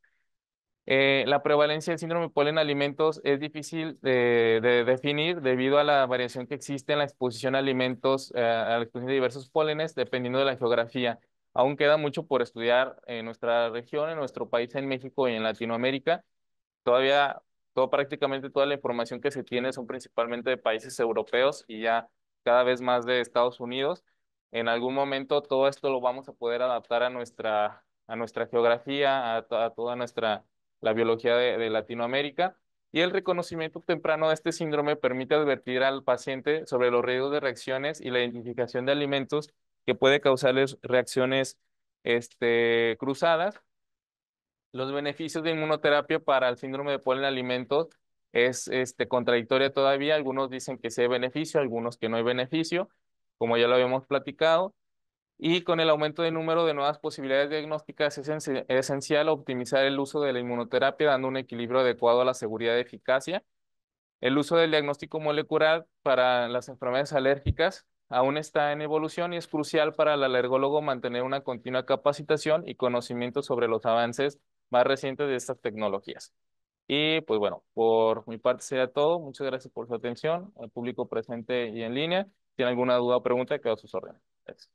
Eh, la prevalencia del síndrome de polen alimentos es difícil de, definir debido a la variación que existe en la exposición a alimentos, eh, a la exposición de diversos pólenes, dependiendo de la geografía. Aún queda mucho por estudiar en nuestra región, en nuestro país, en México y en Latinoamérica. Todavía, prácticamente toda la información que se tiene son principalmente de países europeos y ya cada vez más de Estados Unidos en algún momento todo esto lo vamos a poder adaptar a nuestra, a nuestra geografía, a, toda nuestra la biología de, Latinoamérica. Y el reconocimiento temprano de este síndrome permite advertir al paciente sobre los riesgos de reacciones y la identificación de alimentos que puede causarles reacciones este, cruzadas. Los beneficios de inmunoterapia para el síndrome de polen alimentos es este, contradictoria todavía. Algunos dicen que sí hay beneficio, algunos que no hay beneficio como ya lo habíamos platicado. Y con el aumento del número de nuevas posibilidades diagnósticas es esencial optimizar el uso de la inmunoterapia dando un equilibrio adecuado a la seguridad y eficacia. El uso del diagnóstico molecular para las enfermedades alérgicas aún está en evolución y es crucial para el alergólogo mantener una continua capacitación y conocimiento sobre los avances más recientes de estas tecnologías. Y pues bueno, por mi parte sería todo. Muchas gracias por su atención, al público presente y en línea tiene alguna duda o pregunta, quedo a sus órdenes.